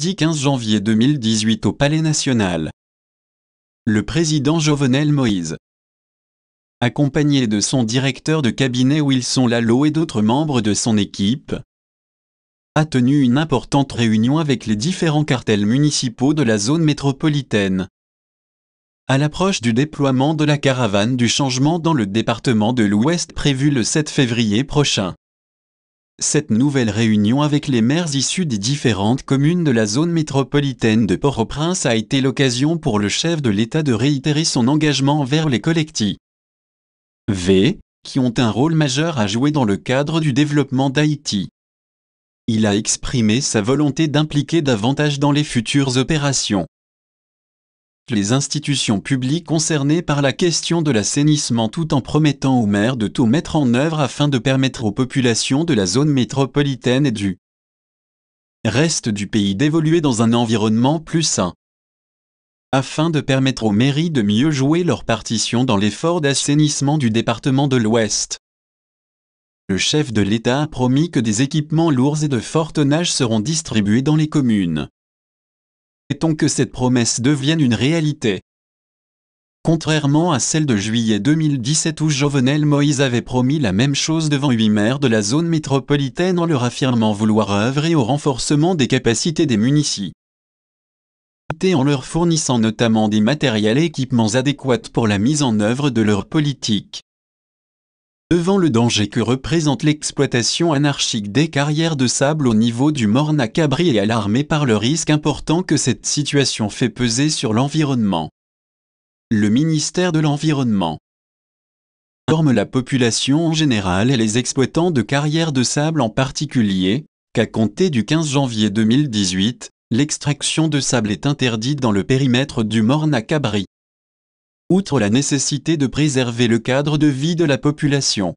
15 janvier 2018 au Palais National. Le président Jovenel Moïse, accompagné de son directeur de cabinet Wilson Lalo et d'autres membres de son équipe, a tenu une importante réunion avec les différents cartels municipaux de la zone métropolitaine. À l'approche du déploiement de la caravane du changement dans le département de l'Ouest prévu le 7 février prochain. Cette nouvelle réunion avec les maires issus des différentes communes de la zone métropolitaine de Port-au-Prince a été l'occasion pour le chef de l'État de réitérer son engagement envers les collectifs V, qui ont un rôle majeur à jouer dans le cadre du développement d'Haïti. Il a exprimé sa volonté d'impliquer davantage dans les futures opérations les institutions publiques concernées par la question de l'assainissement tout en promettant aux maires de tout mettre en œuvre afin de permettre aux populations de la zone métropolitaine et du reste du pays d'évoluer dans un environnement plus sain. Afin de permettre aux mairies de mieux jouer leur partition dans l'effort d'assainissement du département de l'Ouest. Le chef de l'État a promis que des équipements lourds et de fort tonnage seront distribués dans les communes. Souhaitons que cette promesse devienne une réalité. Contrairement à celle de juillet 2017 où Jovenel Moïse avait promis la même chose devant huit maires de la zone métropolitaine en leur affirmant vouloir œuvrer au renforcement des capacités des et En leur fournissant notamment des matériels et équipements adéquats pour la mise en œuvre de leur politique. Devant le danger que représente l'exploitation anarchique des carrières de sable au niveau du Morne-à-Cabri et alarmé par le risque important que cette situation fait peser sur l'environnement, le ministère de l'Environnement informe la population en général et les exploitants de carrières de sable en particulier qu'à compter du 15 janvier 2018, l'extraction de sable est interdite dans le périmètre du morne cabri outre la nécessité de préserver le cadre de vie de la population.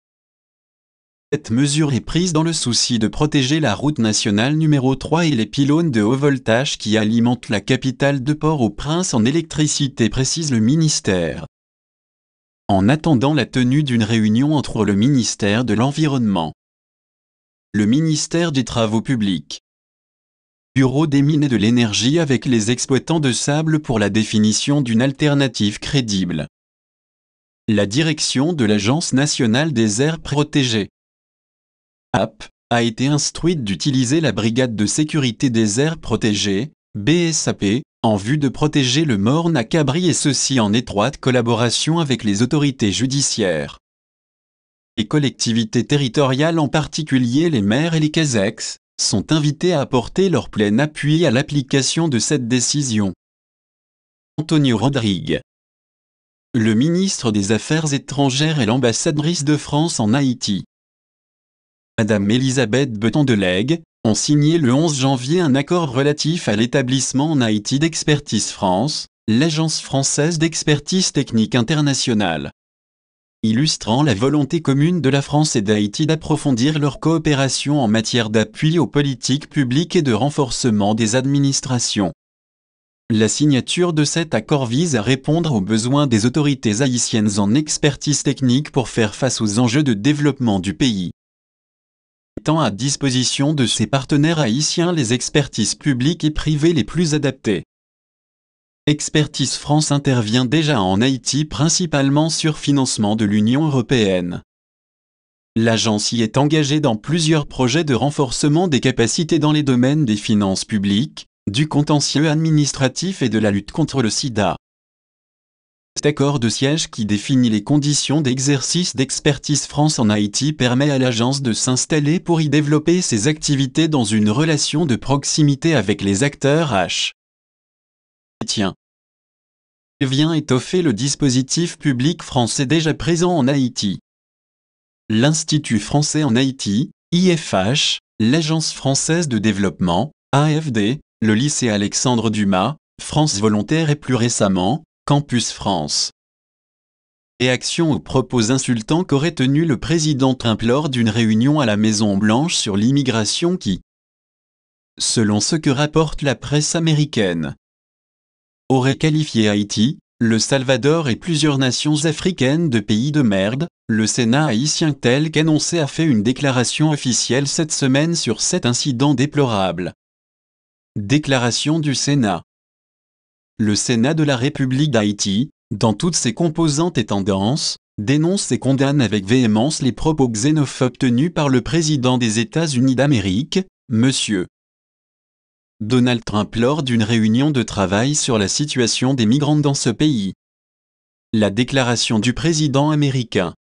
Cette mesure est prise dans le souci de protéger la route nationale numéro 3 et les pylônes de haut voltage qui alimentent la capitale de Port-au-Prince en électricité, précise le ministère. En attendant la tenue d'une réunion entre le ministère de l'Environnement, le ministère des Travaux publics, Bureau des mines et de l'énergie avec les exploitants de sable pour la définition d'une alternative crédible. La direction de l'Agence nationale des aires protégées AP a été instruite d'utiliser la Brigade de sécurité des aires protégées, BSAP, en vue de protéger le morne à Cabri et ceci en étroite collaboration avec les autorités judiciaires. Les collectivités territoriales en particulier les maires et les Kazakhs, sont invités à apporter leur plein appui à l'application de cette décision. Antonio Rodrigue Le ministre des Affaires étrangères et l'ambassadrice de France en Haïti. Madame Elisabeth Beton ont signé le 11 janvier un accord relatif à l'établissement en Haïti d'Expertise France, l'Agence française d'expertise technique internationale illustrant la volonté commune de la France et d'Haïti d'approfondir leur coopération en matière d'appui aux politiques publiques et de renforcement des administrations. La signature de cet accord vise à répondre aux besoins des autorités haïtiennes en expertise technique pour faire face aux enjeux de développement du pays. mettant à disposition de ses partenaires haïtiens les expertises publiques et privées les plus adaptées. Expertise France intervient déjà en Haïti principalement sur financement de l'Union européenne. L'agence y est engagée dans plusieurs projets de renforcement des capacités dans les domaines des finances publiques, du contentieux administratif et de la lutte contre le sida. Cet accord de siège qui définit les conditions d'exercice d'Expertise France en Haïti permet à l'agence de s'installer pour y développer ses activités dans une relation de proximité avec les acteurs H vient étoffer le dispositif public français déjà présent en Haïti. L'Institut français en Haïti, IFH, l'Agence française de développement, AFD, le lycée Alexandre Dumas, France Volontaire et plus récemment, Campus France. Réaction aux propos insultants qu'aurait tenu le président Trump lors d'une réunion à la Maison-Blanche sur l'immigration qui, selon ce que rapporte la presse américaine, aurait qualifié Haïti, le Salvador et plusieurs nations africaines de pays de merde, le Sénat haïtien tel qu'annoncé a fait une déclaration officielle cette semaine sur cet incident déplorable. Déclaration du Sénat. Le Sénat de la République d'Haïti, dans toutes ses composantes et tendances, dénonce et condamne avec véhémence les propos xénophobes tenus par le président des États-Unis d'Amérique, M. Donald Trump lors d'une réunion de travail sur la situation des migrants dans ce pays. La déclaration du président américain.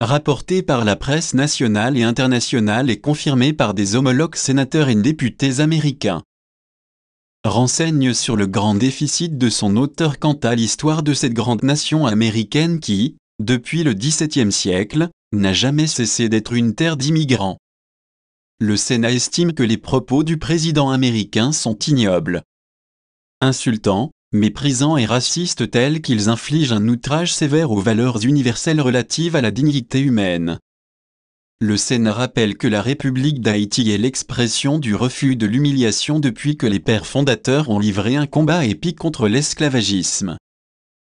Rapportée par la presse nationale et internationale et confirmée par des homologues sénateurs et députés américains. Renseigne sur le grand déficit de son auteur quant à l'histoire de cette grande nation américaine qui, depuis le XVIIe siècle, n'a jamais cessé d'être une terre d'immigrants le Sénat estime que les propos du président américain sont ignobles. Insultants, méprisants et racistes tels qu'ils infligent un outrage sévère aux valeurs universelles relatives à la dignité humaine. Le Sénat rappelle que la République d'Haïti est l'expression du refus de l'humiliation depuis que les pères fondateurs ont livré un combat épique contre l'esclavagisme.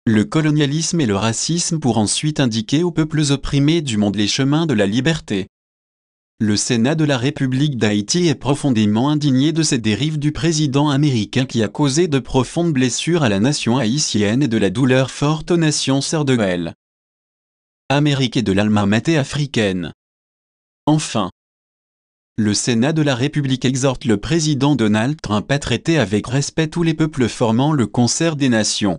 Le colonialisme et le racisme pour ensuite indiquer aux peuples opprimés du monde les chemins de la liberté. Le Sénat de la République d'Haïti est profondément indigné de ces dérives du président américain qui a causé de profondes blessures à la nation haïtienne et de la douleur forte aux nations sœurs de l'Amérique Amérique et de l'alma mater africaine. Enfin, le Sénat de la République exhorte le président Donald Trump à traiter avec respect tous les peuples formant le concert des nations.